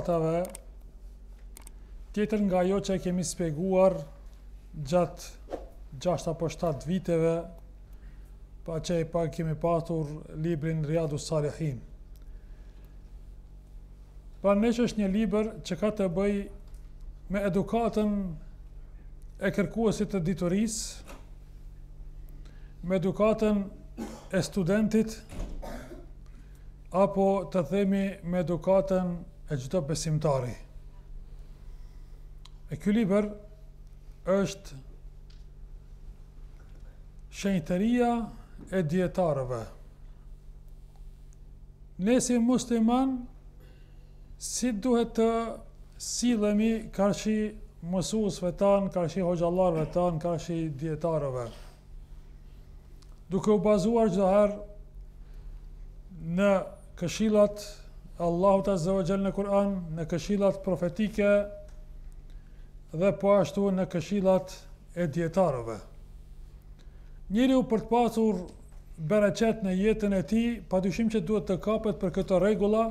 atave tjetër nga jo që kemi speguar gjatë 6 apo 7 viteve pa që e pa kemi patur librin Riyadu Salihin pra në që është një liber që ka të bëj me edukatën e kërkuasit të dituris me edukatën e studentit apo të themi me edukatën e gjitho besimtari. E kjo liber është shenjëtëria e djetarëve. Ne si musliman, si duhet të silemi kërshi mësusve tanë, kërshi hoxallarve tanë, kërshi djetarëve. Duke u bazuar gjithëherë në këshilat Allahu të zëvëgjel në Kur'an në këshilat profetike dhe po ashtu në këshilat e djetarëve. Njëri u për të pasur bereqet në jetën e ti, pa dyshim që duhet të kapet për këto regula,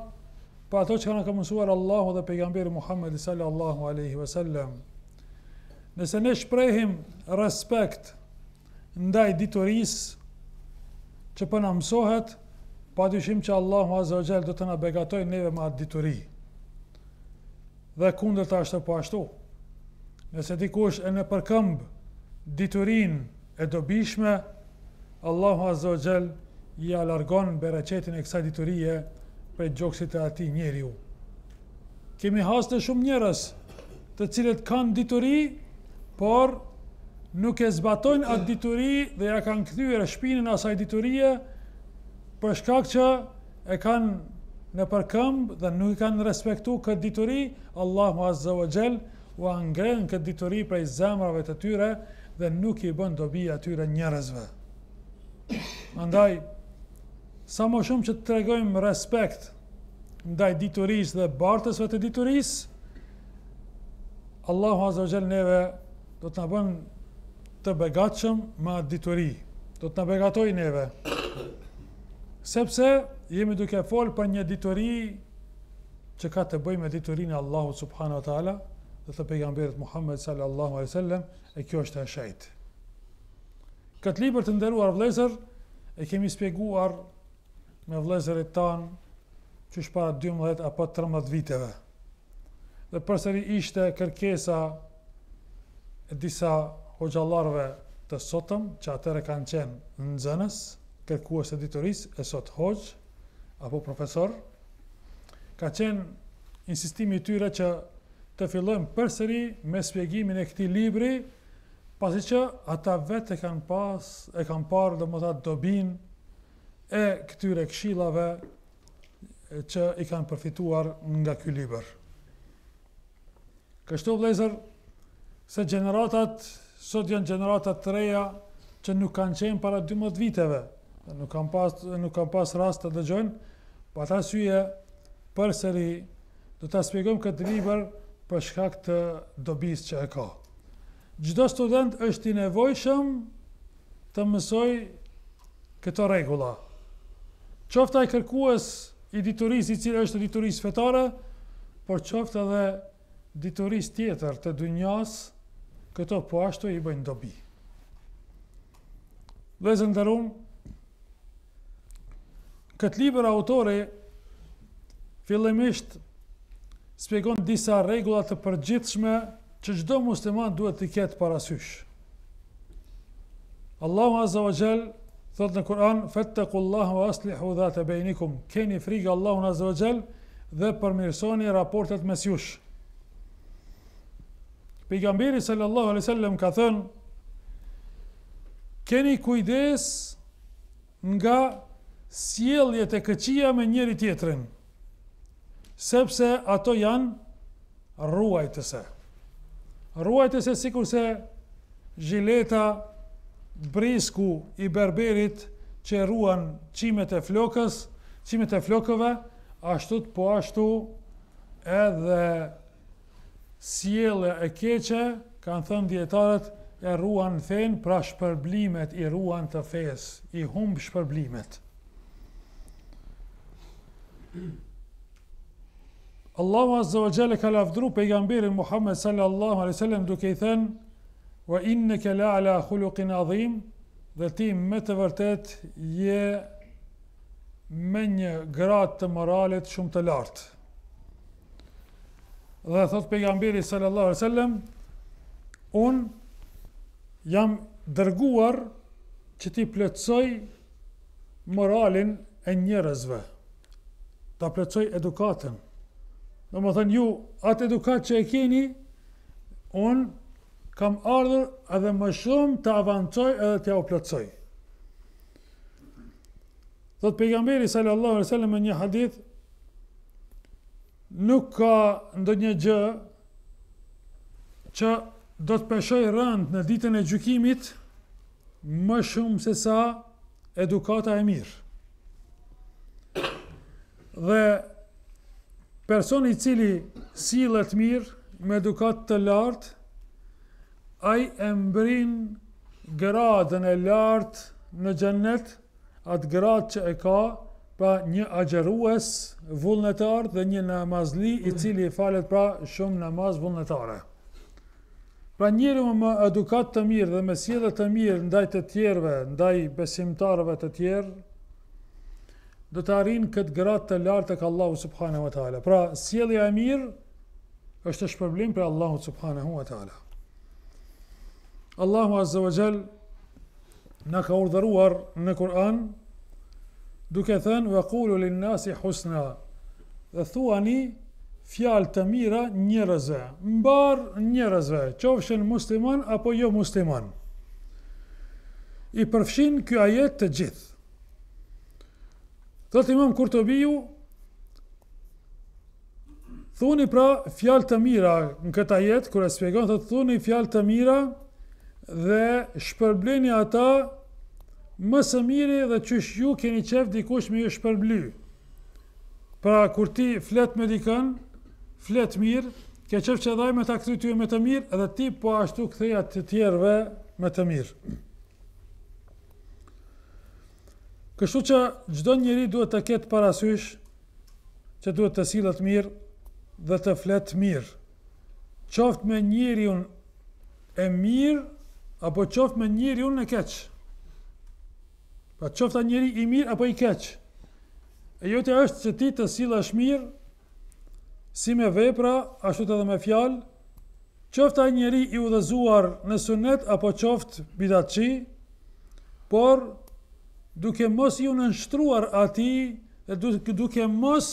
pa ato që kanë këmësuar Allahu dhe pejgamberi Muhammed sallallahu aleyhi ve sellem. Nëse ne shprejhim respekt ndaj diturisë që po në mësohet, pa dyshim që Allahu Azogel do të nga begatoj neve ma dituri. Dhe kundër të ashtë po ashtu, nëse dikush e në përkëmbë diturin e dobishme, Allahu Azogel i alargon bereqetin e kësa diturije për gjoksit e ati njeri ju. Kemi hasë të shumë njerës të cilët kanë dituri, por nuk e zbatojnë atë dituri dhe ja kanë këthyre shpinën asaj diturije, për shkak që e kanë në përkëmbë dhe nuk i kanë respektu këtë dituri, Allahu Azza wa Gjell u angrenë këtë dituri prej zemrave të tyre dhe nuk i bënë dobi atyre njërezve. Andaj, sa më shumë që të tregojmë respekt ndaj dituris dhe bartësve të diturisë, Allahu Azza wa Gjell neve do të në bënë të begatëshëm ma dituri. Do të në begatoj neve sepse jemi duke folë për një ditori që ka të bëjmë me ditorinë Allahu subhanu wa ta'ala dhe të pejgamberit Muhammed sallallahu alai sallam e kjo është e shajt. Këtë liber të ndëruar vlezër e kemi spjeguar me vlezërit tanë që është para 12 apo 13 viteve. Dhe përseri ishte kërkesa e disa hoxalarve të sotëm që atëre kanë qenë në nëzënës, kërkuës e diturisë, e sot Hoxh, apo profesor, ka qenë insistimi tyre që të fillojmë përsëri me spjegimin e këti libri, pasi që ata vetë e kanë pas, e kanë parë dhe më ta dobin e këtyre këshilave që i kanë përfituar nga këj liber. Kështu blezër, se generatat, sot janë generatat të reja që nuk kanë qenë para 12 viteve, nuk kam pas nuk kam pas rast të dëgjoj. Për ta syje përsëri do ta shpjegojmë këtë libër për shkak të dobisë që e ka. Çdo student është i nevojshëm të mësoj këto rregulla. Qoftë ai kërkues i dituris i cili është dituris fetare, por qoftë edhe dituris tjetër të dynjas, këto po ashtu i bëjnë dobi. Dhe zëndërumë, Këtë liber autore fillemisht spjegon disa regullat të përgjithshme që gjdo musliman duhet të ketë parasysh. Allahu Azza wa Gjell thot në Kur'an Fette kullahu asli hudhat e bejnikum Keni frikë Allahu Azza wa Gjell dhe përmirësoni raportet mes jush. Pegamberi sallallahu alaihi sallam ka thënë Keni kujdes nga sjelljet e këqia me njëri tjetrin, sepse ato janë ruajtëse. Ruajtëse si kurse zhileta, brisku i berberit që ruan qimet e flokës, qimet e flokëve, ashtut po ashtu edhe sjelle e keqe, kanë thënë djetarët, e ruan fenë, pra shpërblimet i ruan të fesë, i humbë Shpërblimet. Allahu azza wa jalla ka lavdru pejgamberin Muhammed sallallahu alaihi wasallam duke i thënë "Wa innaka la'ala khuluqin azim", dhe ti me të vërtet je me një grad të moralit shumë të lartë. Dhe thot pejgamberi sallallahu alaihi wasallam: "Un jam dërguar që ti plotësoj moralin e njerëzve." ta plecoj edukatën. Në më thënë ju, atë edukatë që e keni, unë kam ardhur edhe më shumë të avancoj edhe të ja o plecoj. Thotë pejgamberi sallallahu alaihi wasallam në një hadith nuk ka ndonjë gjë që do të peshoj rënd në ditën e gjykimit më shumë se sa edukata e mirë dhe personi cili sillet mirë me edukat të lartë, ai e embrin gradën e lartë në gjennet, atë gradë që e ka, pra një agjerues vullnetar dhe një namazli i cili i falet pra shumë namaz vullnetare. Pra njëri më më edukat të mirë dhe me sjedhe të mirë ndaj të tjerve, ndaj besimtarëve të tjerë, do të arrin këtë gradë të lartë tek Allahu subhanahu wa taala. Pra, sjellja e mirë është e shpërblim për Allahu subhanahu wa taala. Allahu azza wa jall na ka urdhëruar në Kur'an duke thënë wa qulu lin nasi husna. Dhe thuani fjalë të mira njerëzve, mbar njerëzve, qofshin musliman apo jo musliman. I përfshin ky ajet të gjithë. Thot imam Kurtobiu, të biju, thoni pra fjalë të mira në këta jetë, kër e spjegon, thot thuni fjalë të mira dhe shpërbleni ata më së miri dhe qësh ju keni qef dikush me ju shpërbly. Pra kur ti flet me dikën, flet mirë, ke qef që dhaj me ta këtë ty me të mirë, edhe ti po ashtu këtheja të tjerëve me të mirë. Kështu që gjdo njëri duhet të ketë parasysh që duhet të silat mirë dhe të fletë mirë. Qoftë me njëri unë e mirë apo qoftë me njëri unë e keqë. Pa po qoftë a njëri i mirë apo i keqë. E jote është që ti të silat shmirë si me vepra, ashtu të dhe me fjalë, qoftë a njëri i u dhezuar në sunet apo qoftë bidatë qi, por duke mos ju nështruar ati, duke mos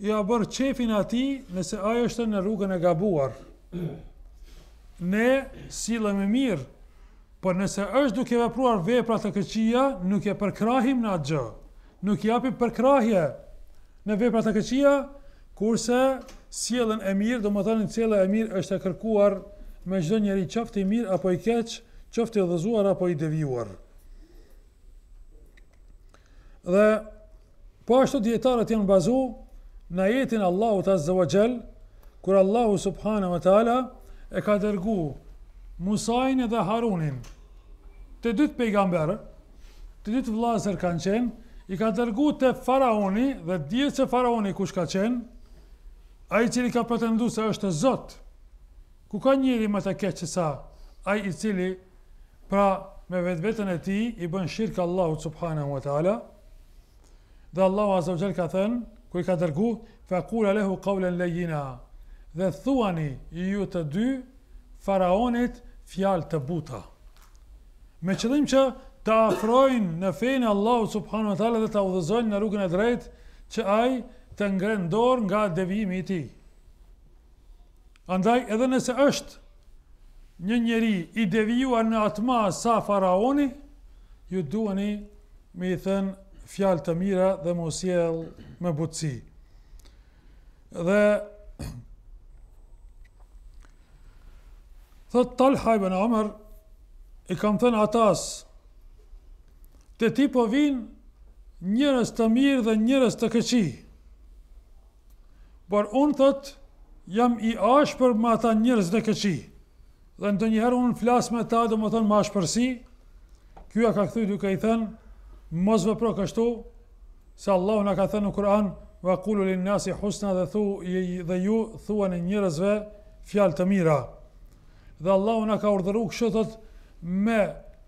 ju a bërë qefin ati, nëse ajo është në rrugën e gabuar. Ne silëm e mirë, për nëse është duke vepruar vepra të këqia, nuk e përkrahim në atë gjë, nuk i api përkrahje në vepra të këqia, kurse silën e mirë, do më thënë në cilë e mirë është e kërkuar me gjithë njeri qëfti mirë apo i keqë, qëfti dhëzuar apo i devjuar dhe po ashtu djetarët janë bazu në jetin Allahu të azzawajel kur Allahu subhanahu wa ta'ala e ka dërgu Musajnë dhe Harunin të dytë pejgamberë të dytë vlazër kanë qenë i ka dërgu të faraoni dhe djetë që faraoni kush ka qenë a i cili ka pretendu se është zotë ku ka njëri më të keqë qësa sa a i cili pra me vetë vetën e ti i bën shirkë Allahu subhanahu wa ta'ala Dhe Allahu Azza wa Jall ka thën, ku i ka dërgu, faqul qul lahu qawlan layyina. Dhe thuani ju të dy faraonit fjalë të buta. Me qëllim që të afrojnë në fenë Allahu subhanahu taala dhe të udhëzojnë në rrugën e drejtë që ai të ngrendor dorë nga devijimi i tij. Andaj edhe nëse është një njeri i devijuar në atma sa faraoni, ju duani me i thënë fjalë të mira dhe mos jell me butësi. Dhe thot Talha ibn Omar i kam thënë atas të ti po vinë njërës të mirë dhe njërës të këqi. Por unë thot jam i ashpër më ata njërës të këqi. Dhe në të njëherë unë flasë me ta dhe më thënë Ky ashpërsi, kjoja ka këthuj duke i thënë mos më pro kështu se Allah na ka thënë në Kur'an wa qulu lin nasi husna dhe thu dhe ju thuan e njerëzve fjalë të mira. Dhe Allahu na ka urdhëruar kështët me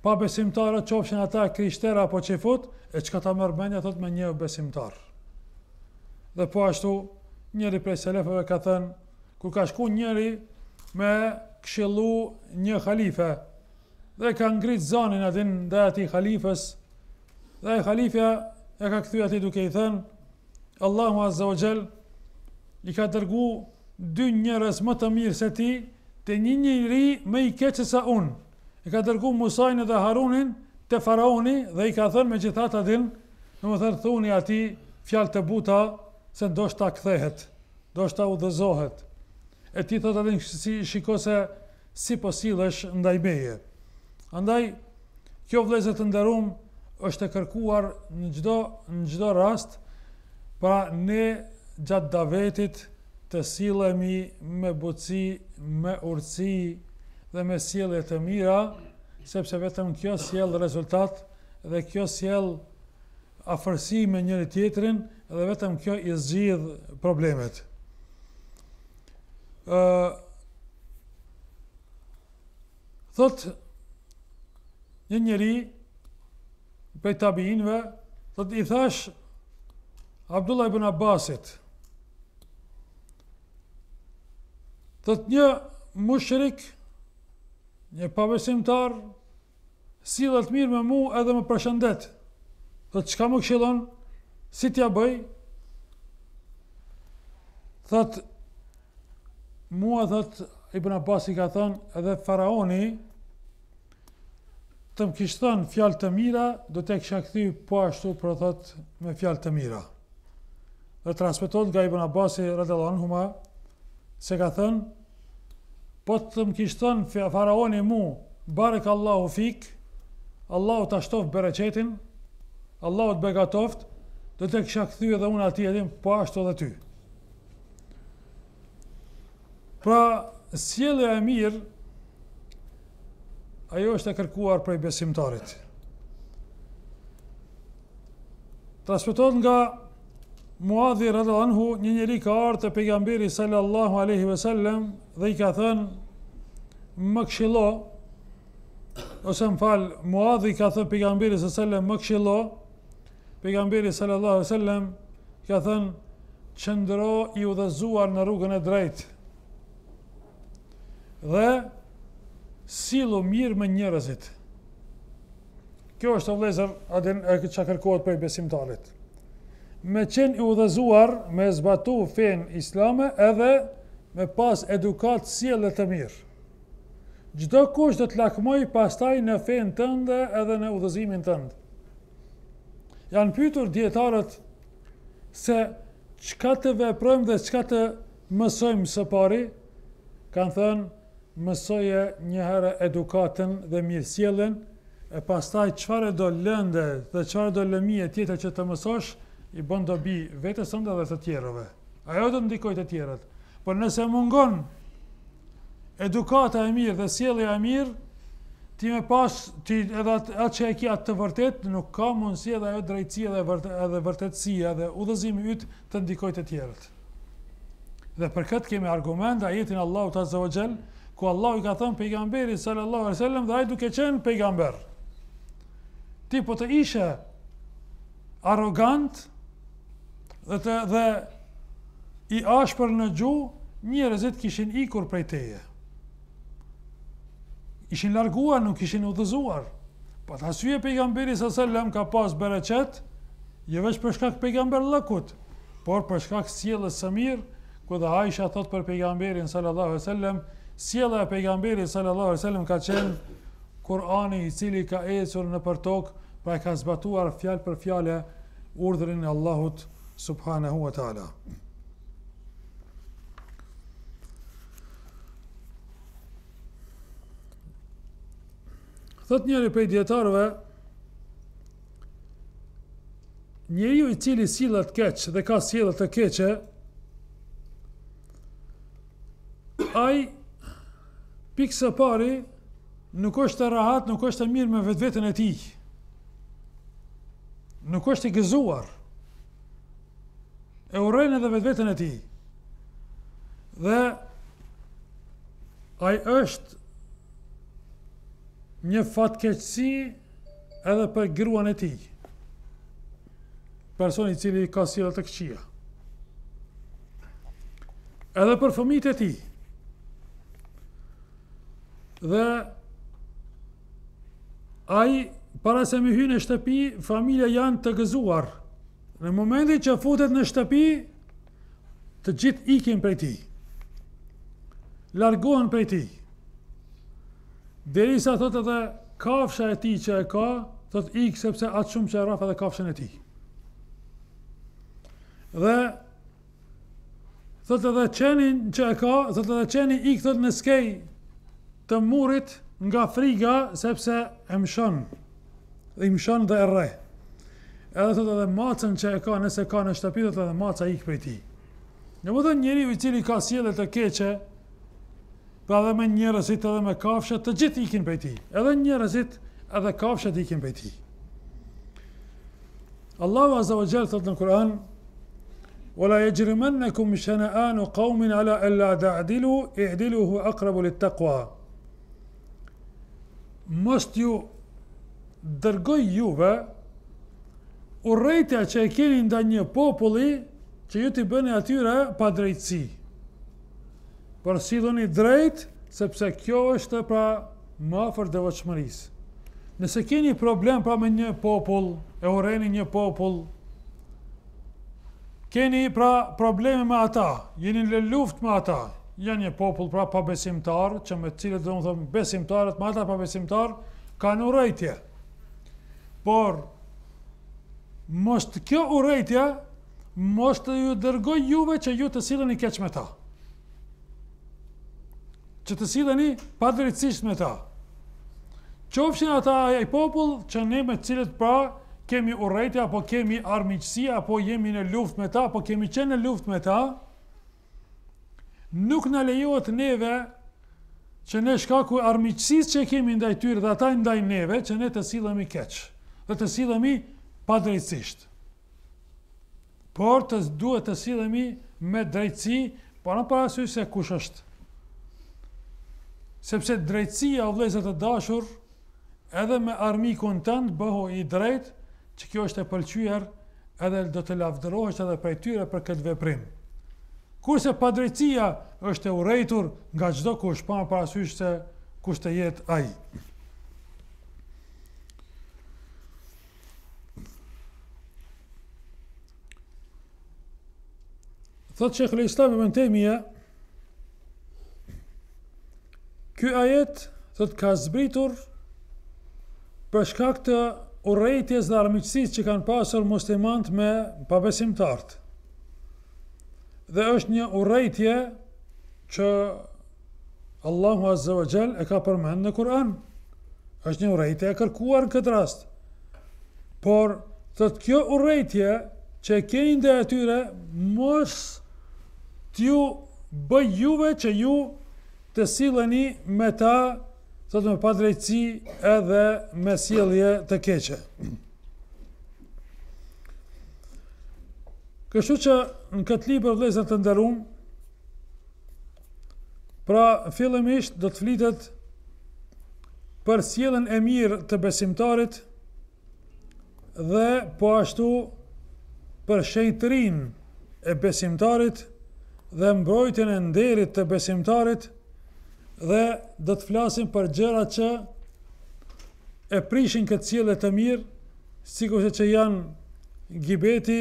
pa besimtarë qofshin ata krishterë apo çifut e çka ta merr mendja thot me një besimtar. Dhe po ashtu njëri prej selefëve ka thënë kur ka shku njëri me këshillu një halife dhe ka ngrit zanin atin dhe ati halifës Dhe e khalifja e ka të i duke i thënë, Allahu Azza o Gjell i ka dërgu dy njërës më të mirë se ti, të një njëri me i keqës sa unë. I ka tërgu Musajnë dhe Harunin të faraoni dhe i ka thënë me gjithat din, në më thërë thuni ati fjalë të buta se ndoshta këthehet, ndoshta u dhezohet. E ti thët adin si shiko se si posilësh ndaj meje. Andaj, kjo vlezet të ndërumë, është e kërkuar në gjdo, në gjdo rast, pra ne gjatë davetit të silemi me buci, me urci dhe me sile të mira, sepse vetëm kjo sjell rezultat dhe kjo sjell afërsi me njëri tjetrin dhe vetëm kjo i zgjidh problemet. ë uh, Thot një njerëj pe tabiinve, thot i thash Abdullah ibn Abbasit. Thot një mushrik, një pavesimtar, sillet mirë me mua edhe më përshëndet. Thot çka më këshillon? Si t'ja bëj? Thot mua thot Ibn Abbas i ka thënë edhe faraoni, të më kishtë thënë fjallë të mira, do të e kështë këthi po ashtu për thëtë me fjallë të mira. Dhe transmiton nga Ibn Abasi Radelan Huma, se ka thënë, po të më kishtë thënë faraoni mu, barek Allahu fik, Allahu të ashtofë bereqetin, Allahu të begatoftë, do të e kështë këthi edhe unë ati edhim po ashtu dhe ty. Pra, sjele e mirë, ajo është e kërkuar prej besimtarit. Transmetohet nga Muadhi radhanhu, një njeri ka ardhur te pejgamberi sallallahu alaihi wasallam dhe i ka thënë më këshillo" ose më falë, muadhi ka thënë pigamberi së sellem më këshilo, pigamberi sallallahu sellem ka thënë qëndro i udhëzuar në rrugën e drejtë. Dhe silu mirë me njërezit. Kjo është të vlezër, adin e që kërkohet për i besimtarit. Me qenë i udhëzuar, me zbatu fenë islame, edhe me pas edukat sile të mirë. Gjdo kush dhe të lakmoj pastaj në fenë tënde edhe në udhëzimin ndë. Janë pytur djetarët se qka të veprojmë dhe qka të mësojmë së pari, kanë thënë, mësoje një herë edukatën dhe mirësjellën e pastaj çfarë do lënde dhe çfarë do lëmije tjetër që të mësosh i bën dobi vetes ondë dhe të tjerëve. Ajo do të ndikojë të tjerët. Por nëse mungon edukata e mirë dhe sjellja e mirë ti më pas ti edhe atë që e ke atë të vërtet nuk ka mundësi edhe ajo drejtësi dhe edhe vërtetësia dhe udhëzimi yt të ndikojë të tjerët. Dhe për këtë kemi argumenta jetin Allahu Ta'ala ku Allah i ka thënë pejgamberi sallallahu alaihi wasallam dhe ai duke qenë pejgamber ti po të ishe arrogant dhe të, dhe i ashpër në gju njerëzit kishin ikur prej teje ishin larguar nuk kishin udhëzuar po të syje pejgamberi sallallahu alaihi wasallam ka pas bereqet jo vetëm për shkak pejgamber lëkut, por për shkak të së mirë ku dhe Aisha thot për pejgamberin sallallahu alaihi wasallam Sjela e pejgamberi sallallahu alaihi wasallam ka thënë Kur'ani i cili ka ecur në për tokë pa e ka zbatuar fjalë për fjalë urdhrin e Allahut subhanahu wa taala. Thot njëri prej dietarëve Njeriu i cili sillet të keq dhe ka sjellje të keqe ai pikë së pari, nuk është të rahat, nuk është të mirë me vetë vetën e ti. Nuk është i gëzuar. E urejnë edhe vetë vetën e ti. Dhe a është një fatkeqësi edhe për gruan e ti. Personi cili ka sila të këqia. Edhe për fëmijët e tij dhe ai para se më në shtëpi, familja janë të gëzuar. Në momentin që futet në shtëpi, të gjithë ikin prej tij. Largohen prej tij. Derisa thot edhe kafsha e tij që e ka, thot ik sepse atë shumë që e rafa edhe kafshën e tij. Dhe thot edhe çenin që e ka, thot edhe çeni ik thot në skej, të murit nga friga sepse e mshon dhe i mshon dhe e rre edhe të dhe macën që e ka nëse ka në shtapitët dhe maca i këpër ti në më dhe njëri vë cili ka sjele të keqe pa dhe me njërësit edhe me kafshët të gjithë ikin për ti edhe njërësit edhe kafshët ikin për ti Allahu Azza wa Jalla thot në Kur'an: "Wala yajrimannakum shana'an qaumin 'ala an la ta'dilu, i'dilu huwa aqrabu lit-taqwa." Mështë ju dërgoj juve urejtja që e keni nda një populli që ju t'i bëni atyre pa drejtësi. Por një drejt, sepse kjo është pra më fër dhe vëqëmërisë. Nëse keni problem pra me një popull, e ureni një popull, keni pra probleme me ata, jeni në luft me ata, janë një popull pra pabesimtar, që me cilët dhe më thëmë besimtarët, ma ta pabesimtarë, ka në urejtje. Por, mështë kjo urejtje, mështë ju dërgoj juve që ju të silën i keq me ta. Që të silën i padritsisht me ta. Qofshin ata e popull, që ne me cilët pra kemi urejtje, apo kemi armiqësia, apo jemi në luft me ta, apo kemi qenë në luft me ta, apo kemi qenë në luft me ta, nuk në lejohet neve që ne shkaku armiqësis që kemi ndaj tyre dhe ata ndaj neve që ne të silëmi keq dhe të silëmi pa drejtsisht por të duhet të silëmi me drejtsi por në parasu se kush është sepse drejtsi o avlezat të dashur edhe me armikon të bëho i drejt që kjo është e pëlqyër edhe do të lafderohesht edhe për e tyre për këtë veprimë. Kurse padrejtësia është e urrëtur nga çdo kush pa parasysh se kush të jetë ai. Thotë Sheikh Al-Islam Ibn Taymija, kjo ajet thotë ka zbritur për shkak të urrëties dhe armiqësisë që kanë pasur muslimanët me pavesimtarët." dhe është një urrëtitje që Allahu Azza wa Jall e ka përmendur në Kur'an. Është një urrëtitje e kërkuar në këtë rast. Por të kjo urrëtitje që e kejnë dhe atyre mos ju bëj juve që ju të silleni me ta të të pa padrejtësi edhe me sillje të keqe. Kështu që në këtë libër lezën të ndërum, pra fillimisht do të flitet për sjelën e mirë të besimtarit dhe po ashtu për shejtërin e besimtarit dhe mbrojtjen e nderit të besimtarit dhe do të flasim për gjëra që e prishin këtë cilë të mirë, si që janë gibeti,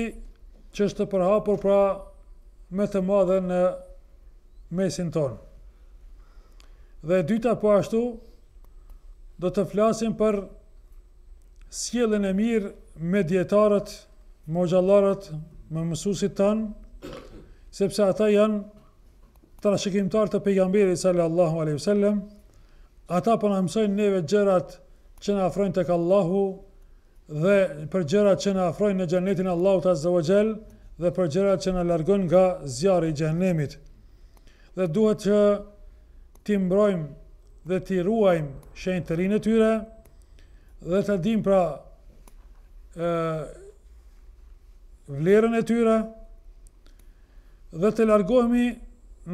që është të përhapur pra me të madhe në mesin tonë. Dhe dyta po ashtu, do të flasim për sielën e mirë me djetarët, me gjallarët, me mësusit tanë, sepse ata janë të rashikimtar të pejgamberi sallallahu aleyhi sallam, ata për po në mësojnë neve gjerat që në afrojnë të kallahu, dhe për gjërat që na afrojnë në xhenetin Allahu ta wa dhe për gjërat që na largon nga zjarri i xhenemit. Dhe duhet që ti mbrojmë dhe ti ruajmë shenjtërinë e tyre dhe ta dim pra ë vlerën e tyre dhe të largohemi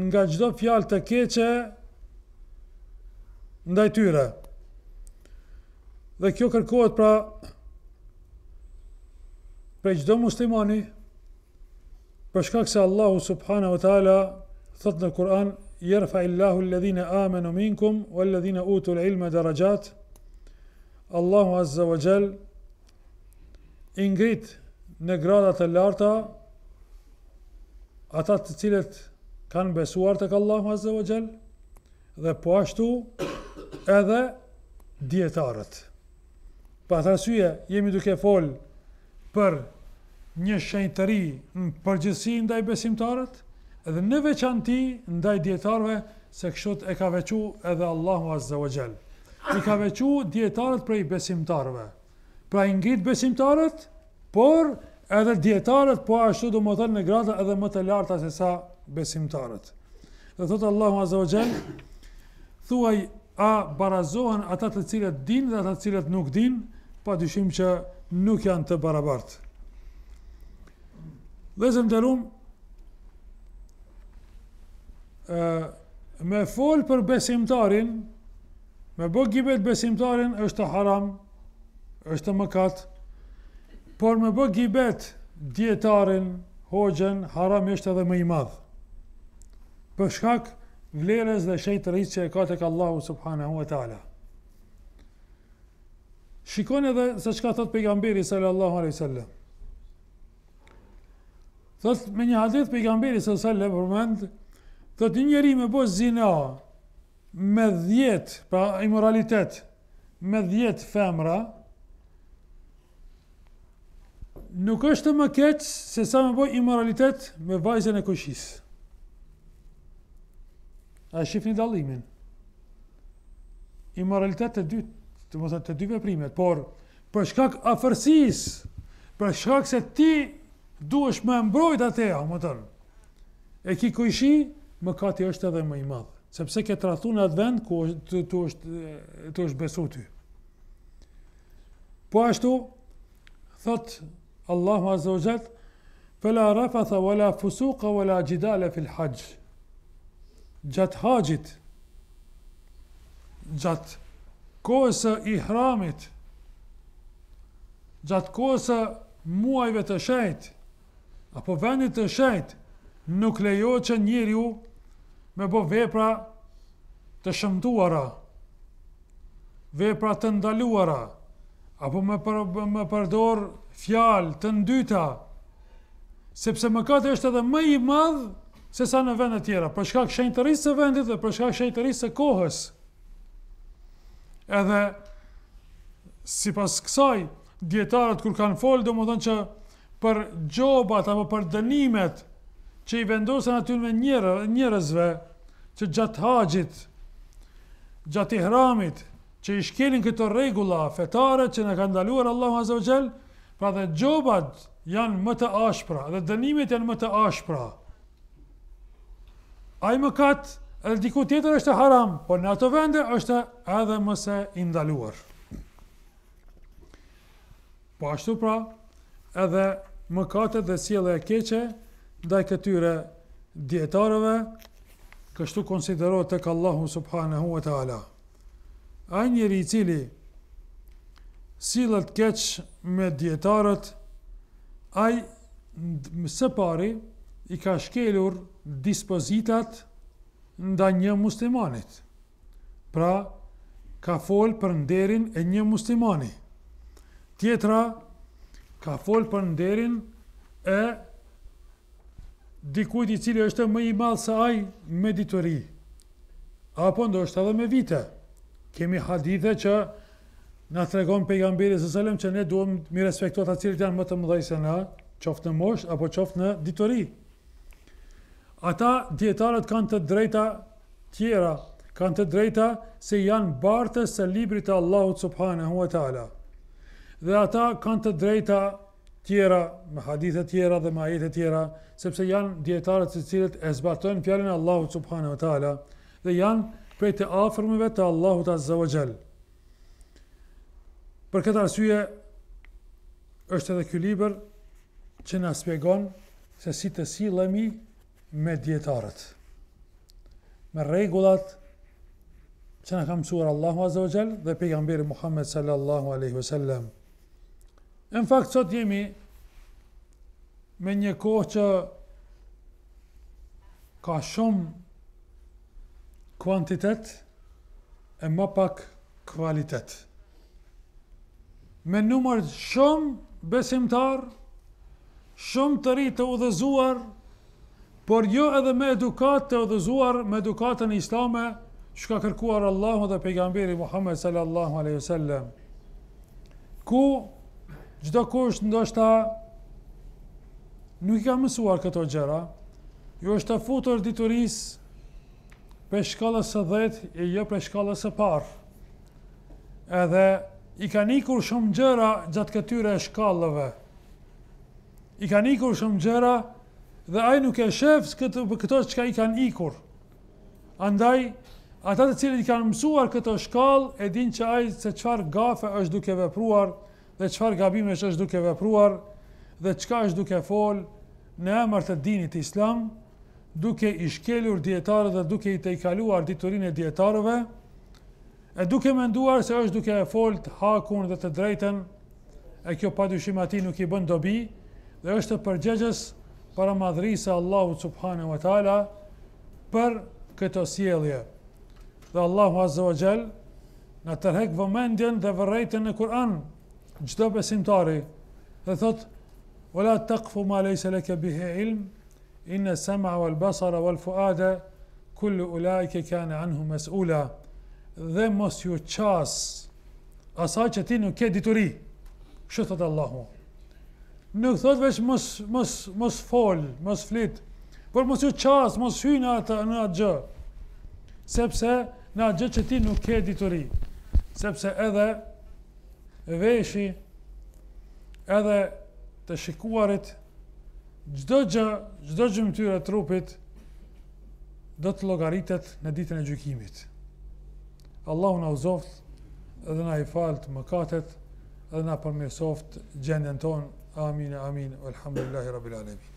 nga çdo fjalë të keqe ndaj tyre. Dhe kjo kërkohet pra për çdo muslimani për shkak se Allahu subhanahu wa taala thot në Kur'an yerfa illahu alladhina amanu minkum walladhina utul ilma darajat Allahu azza wa jall ingrit ngrit në gradat të larta ata të cilët kanë besuar tek Allahu azza wa jall dhe po ashtu edhe dietarët. Pa thasyje, jemi duke fol për një shenjtëri në përgjithësi ndaj besimtarët dhe në veçanti ndaj dietarëve se kështu e ka vequ edhe Allahu Azza wa Jall. I ka vequ dietarët prej besimtarëve. Pra i ngrit besimtarët, por edhe dietarët po ashtu du më thonë në gradë edhe më të larta se sa besimtarët. Dhe thot Allahu Azza wa Jall, thuaj a barazohen ata të cilët dinë dhe ata të cilët nuk dinë? pa dyshim që nuk janë të barabartë. Dhe zëmë të rumë, me folë për besimtarin, me bëgjë gjibet besimtarin, është haram, është mëkat, por me bëgjë gjibet djetarin, hoxën, haram është edhe më i madhë. Për shkak, vlerës dhe shëjtë rritë që e ka të ka Allahu subhanahu wa ta'ala. Shikon edhe se qka thot pejgamberi sallallahu alaihi sallam. Thot me një hadith pejgamberi sallallahu alaihi sallam përmend, thot një njeri me bo zina me dhjet, pra imoralitet, me dhjet femra, nuk është më keqë se sa me bo imoralitet me vajzën e kushis. A shifni dalimin. Imoralitet e dytë të mos të dy veprimet, por për shkak afërsisë, për shkak se ti duhesh më mbrojt atë, o më thon. E ki kuishi, më kati është edhe më i madh, sepse ke rathu në atë vend ku ti është ti është besu ti. Po ashtu thot Allahu Azza wa Jall, "Fala rafatha wala fusuqa wala jidala fil hajj." Gjatë hajjit, gjatë kohës e ihramit, gjatë kohës e muajve të shajt, apo vendit të shajt, nuk lejo që njëri ju me bo vepra të shëmtuara, vepra të ndaluara, apo me, për, me përdor fjalë, të ndyta, sepse më katë është edhe më i madhë, se sa në vend e tjera, përshka këshenjë të rrisë të vendit dhe përshka këshenjë të rrisë të kohës, edhe si pas kësaj djetarët kur kanë folë, do më thonë që për gjobat apo për dënimet që i vendosën aty me njërë, njërëzve, që gjatë haqit, gjatë i hramit, që i shkelin këto regula fetare që në ka ndaluar Allahu Azogel, pra dhe gjobat janë më të ashpra, dhe dënimet janë më të ashpra. Ajë më katë, edhe diku tjetër është haram, por në ato vende është edhe mëse indaluar. Po ashtu pra, edhe më kate dhe sile e keqe, daj këtyre dietarëve, kështu konsidero të kallahu subhanahu wa ta'ala. A njëri cili, sile të keq me dietarët, a i mëse pari, i ka shkelur dispozitat, nda një muslimanit. Pra, ka fol për nderin e një muslimani. Tjetra, ka fol për nderin e dikujt i cili është më i malë se aj me ditori. Apo ndo është edhe me vite. Kemi hadithe që na të pejgamberi së që ne duhem mi respektuat atë cilët janë më të mëdhaj se në qoftë në mosh, apo qoftë në ditori. Ata djetarët kanë të drejta tjera, kanë të drejta se janë bartës se libri të Allahut subhanahu wa ta'ala. Dhe ata kanë të drejta tjera, me hadithe tjera dhe me ajete tjera, sepse janë djetarët se cilët e zbatojnë fjallin Allahut subhanahu wa ta'ala dhe janë prej të afrmëve të Allahut azza wa Për këtë arsye, është edhe kjë liber që në spjegon se si të si lëmi me djetarët, me regullat që në kam surë Allahu Azogel dhe pejgamberi Muhammed sallallahu aleyhi ve Në fakt, sot jemi me një kohë që ka shumë kvantitet e më pak kvalitet. Me numër shumë besimtar, shumë të rritë të udhëzuar, por jo edhe me edukat të edhëzuar, me edukatën islame, që ka kërkuar Allahu dhe pejgamberi Muhammed sallallahu aleyhi sallam. Ku, gjdo kusht ndoshta, nuk i ka mësuar këto gjera, ju është të futur dituris për shkallës së dhet e jo për shkallës së parë. Edhe i ka nikur shumë gjera gjatë këtyre shkallëve. I ka nikur shumë gjera dhe ai nuk e shef se këto këto çka i kanë ikur. Andaj ata të cilët i kanë mësuar këto shkallë e din që ai se çfarë gafe është duke vepruar dhe çfarë gabime është duke vepruar dhe çka është duke fol në emër të dinit të Islam, duke i shkelur dietarët dhe duke i tejkaluar diturinë e dietarëve, e duke menduar se është duke e fol të hakun dhe të drejtën, e kjo padyshim aty nuk i bën dobi dhe është përgjegjës para madhrisa Allahu Subhanahu wa Taala per këtë sjellje. Dhe Allahu Azza wa Jall na tërheq vëmendjen dhe vërejtën e Kur'an çdo besimtari dhe thot ولا تقف ما ليس لك به علم ان السمع والبصر والفؤاد كل اولئك كان عنه مسؤولا dhe mos ju qas asaj që ti nuk ke dituri. Kështë Allahu nuk thot veç mos, mos, mos fol, mos flit, por mos ju qas, mos hy në atë, në atë gjë, sepse në atë gjë që ti nuk ke dituri, sepse edhe veshi, edhe të shikuarit, gjdo gjë, gjdo gjë mëtyre trupit, do të logaritet në ditën e gjykimit. Allahu na uzoft, edhe na i falë më katet, edhe na përmjësoft gjendjen tonë, آمين آمين والحمد لله رب العالمين